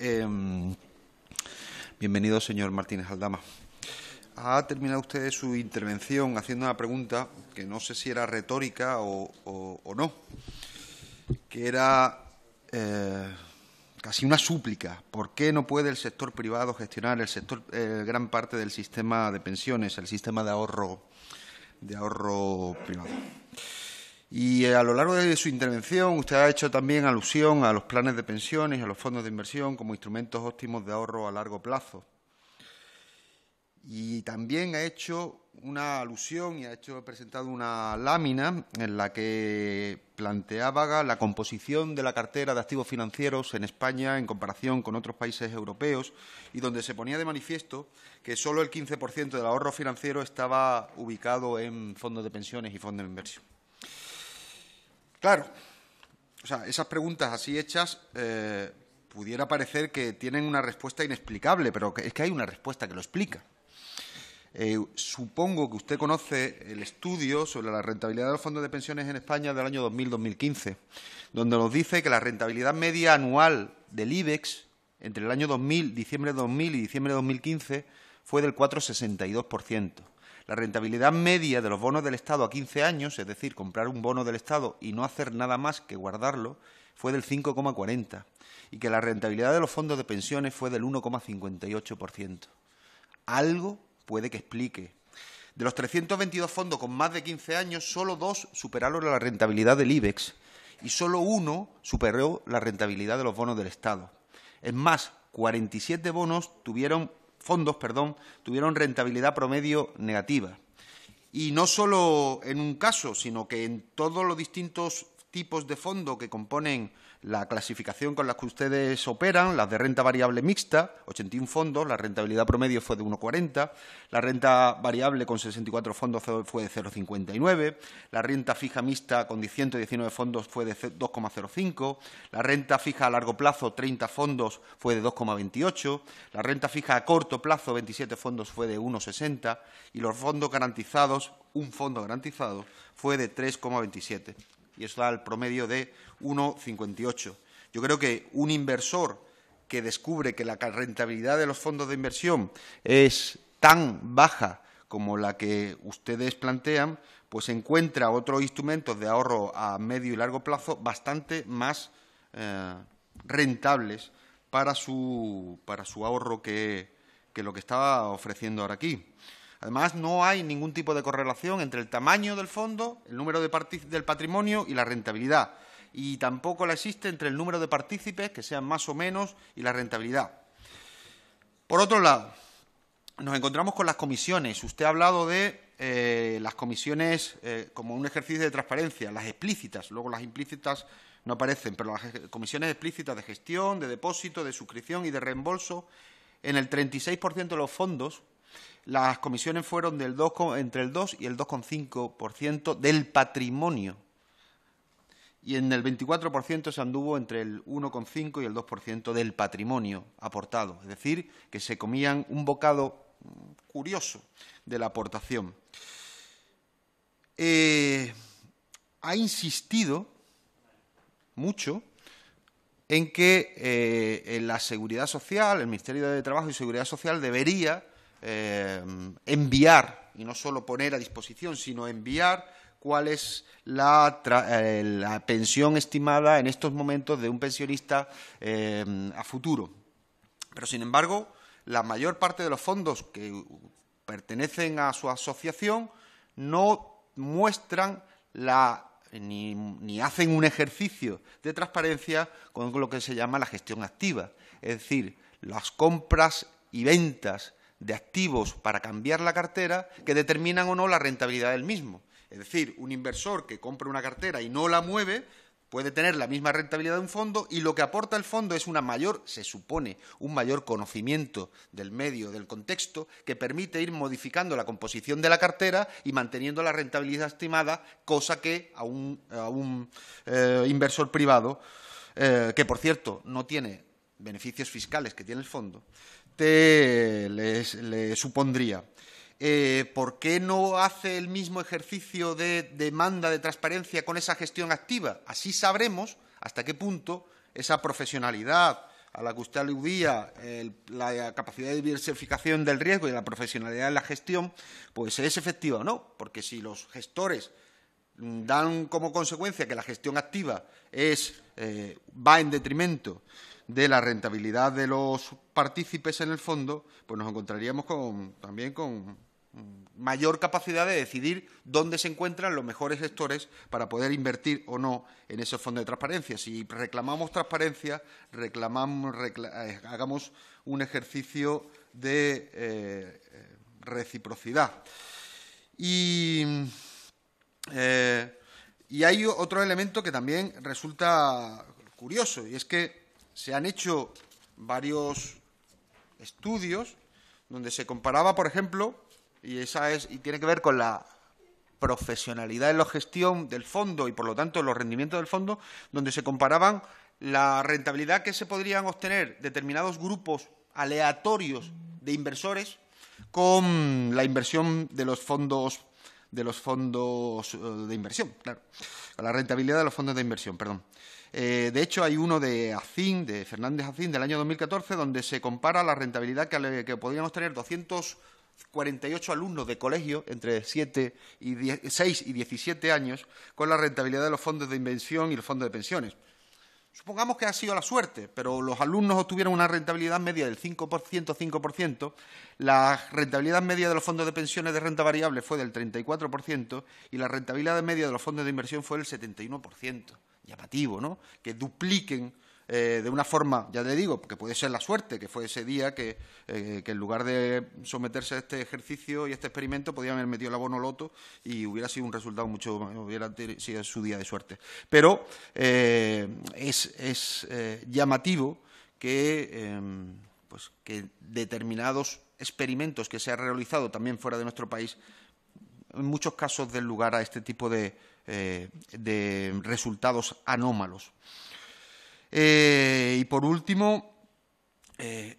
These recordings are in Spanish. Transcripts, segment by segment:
Em, bienvenido, señor Martínez Aldama. Ha terminado usted su intervención haciendo una pregunta que no sé si era retórica o, no, que era eh, casi una súplica. ¿Por qué no puede el sector privado gestionar el sector, eh, gran parte del sistema de pensiones, el sistema de ahorro, de ahorro privado? Y eh, a lo largo de su intervención usted ha hecho también alusión a los planes de pensiones, y a los fondos de inversión como instrumentos óptimos de ahorro a largo plazo. Y también ha hecho una alusión y ha hecho, presentado una lámina en la que planteaba la composición de la cartera de activos financieros en España en comparación con otros países europeos y donde se ponía de manifiesto que solo el 15% del ahorro financiero estaba ubicado en fondos de pensiones y fondos de inversión. Claro, o sea, esas preguntas así hechas eh, pudiera parecer que tienen una respuesta inexplicable, pero es que hay una respuesta que lo explica. Eh, supongo que usted conoce el estudio sobre la rentabilidad de los fondos de pensiones en España del año 2000-2015, donde nos dice que la rentabilidad media anual del IBEX entre el año 2000, diciembre de 2000 y diciembre de 2015 fue del 4,62%. La rentabilidad media de los bonos del Estado a 15 años, es decir, comprar un bono del Estado y no hacer nada más que guardarlo, fue del 5,40 y que la rentabilidad de los fondos de pensiones fue del 1,58%. Algo puede que explique. De los 322 fondos con más de 15 años, solo dos superaron la rentabilidad del IBEX y solo uno superó la rentabilidad de los bonos del Estado. Es más, 47 bonos tuvieron fondos perdón, tuvieron rentabilidad promedio negativa. Y no solo en un caso, sino que en todos los distintos tipos de fondos que componen la clasificación con la que ustedes operan, las de renta variable mixta, 81 fondos, la rentabilidad promedio fue de 1,40, la renta variable con 64 fondos fue de 0,59, la renta fija mixta con 119 fondos fue de 2,05, la renta fija a largo plazo, 30 fondos, fue de 2,28, la renta fija a corto plazo, 27 fondos, fue de 1,60 y los fondos garantizados, un fondo garantizado, fue de 3,27 y eso da el promedio de 1,58. Yo creo que un inversor que descubre que la rentabilidad de los fondos de inversión es tan baja como la que ustedes plantean, pues encuentra otros instrumentos de ahorro a medio y largo plazo bastante más eh, rentables para su, ahorro que, que lo que estaba ofreciendo ahora aquí. Además, no hay ningún tipo de correlación entre el tamaño del fondo, el número del patrimonio y la rentabilidad. Y tampoco la existe entre el número de partícipes, que sean más o menos, y la rentabilidad. Por otro lado, nos encontramos con las comisiones. Usted ha hablado de eh, las comisiones eh, como un ejercicio de transparencia, las explícitas, luego las implícitas no aparecen, pero las comisiones explícitas de gestión, de depósito, de suscripción y de reembolso, en el 36% de los fondos las comisiones fueron del entre el 2 y el 2,5% del patrimonio y en el 24% se anduvo entre el 1,5 y el 2% del patrimonio aportado, es decir, que se comían un bocado mm, curioso de la aportación. Eh, ha insistido mucho en que eh, la Seguridad Social, el Ministerio de Trabajo y Seguridad Social debería eh, enviar, y no solo poner a disposición, sino enviar cuál es la, eh, pensión estimada en estos momentos de un pensionista eh, a futuro. Pero, sin embargo, la mayor parte de los fondos que pertenecen a su asociación no muestran la ni, hacen un ejercicio de transparencia con lo que se llama la gestión activa. Es decir, las compras y ventas de activos para cambiar la cartera que determinan o no la rentabilidad del mismo. Es decir, un inversor que compra una cartera y no la mueve puede tener la misma rentabilidad de un fondo y lo que aporta el fondo es una mayor, se supone, un mayor conocimiento del medio, del contexto, que permite ir modificando la composición de la cartera y manteniendo la rentabilidad estimada, cosa que a un, eh, inversor privado, eh, que por cierto no tiene beneficios fiscales que tiene el fondo, le supondría. Eh, ¿por qué no hace el mismo ejercicio de demanda de transparencia con esa gestión activa? Así sabremos hasta qué punto esa profesionalidad a la que usted aludía, la capacidad de diversificación del riesgo y la profesionalidad de la gestión, pues es efectiva o no, porque si los gestores dan como consecuencia que la gestión activa eh, va en detrimento de la rentabilidad de los partícipes en el fondo, pues nos encontraríamos también con mayor capacidad de decidir dónde se encuentran los mejores gestores para poder invertir o no en ese fondos de transparencia. Si reclamamos transparencia, reclamamos, eh, hagamos un ejercicio de eh, reciprocidad. Eh, y hay otro elemento que también resulta curioso, y es que se han hecho varios estudios donde se comparaba, por ejemplo, y esa es y tiene que ver con la profesionalidad en la gestión del fondo y por lo tanto los rendimientos del fondo, donde se comparaban la rentabilidad que se podrían obtener determinados grupos aleatorios de inversores con la inversión de los fondos de los fondos eh, de inversión, claro, con la rentabilidad de los fondos de inversión, perdón. Eh, de hecho, hay uno de de Fernández Acín, del año 2014, donde se compara la rentabilidad que, podríamos tener 248 alumnos de colegio entre 7 y 6 y 17 años con la rentabilidad de los fondos de inversión y los fondos de pensiones. Supongamos que ha sido la suerte, pero los alumnos obtuvieron una rentabilidad media del 5%, 5%, la rentabilidad media de los fondos de pensiones de renta variable fue del 34% y la rentabilidad media de los fondos de inversión fue del 71% llamativo, ¿no? Que dupliquen eh, de una forma, ya te digo, que puede ser la suerte, que fue ese día eh, que, en lugar de someterse a este ejercicio y a este experimento, podían haber metido el abono loto y hubiera sido un resultado mucho, hubiera sido su día de suerte. Pero eh, es, llamativo que, em, pues que determinados experimentos que se han realizado también fuera de nuestro país, en muchos casos den lugar a este tipo de, eh, de resultados anómalos. Eh, y por último, eh,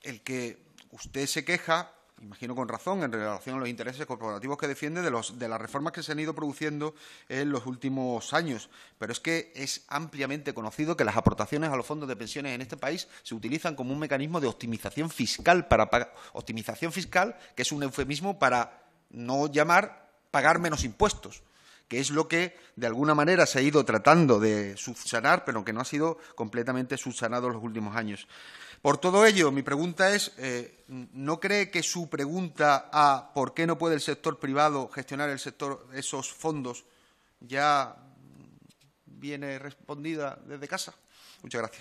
el que usted se queja, imagino con razón, en relación a los intereses corporativos que defiende de, los, de las reformas que se han ido produciendo en los últimos años. Pero es que es ampliamente conocido que las aportaciones a los fondos de pensiones en este país se utilizan como un mecanismo de optimización fiscal, optimización fiscal que es un eufemismo para no llamar pagar menos impuestos que es lo que de alguna manera se ha ido tratando de subsanar, pero que no ha sido completamente subsanado en los últimos años. Por todo ello, mi pregunta es, eh, ¿no cree que su pregunta a por qué no puede el sector privado gestionar el sector esos fondos ya viene respondida desde casa? Muchas gracias.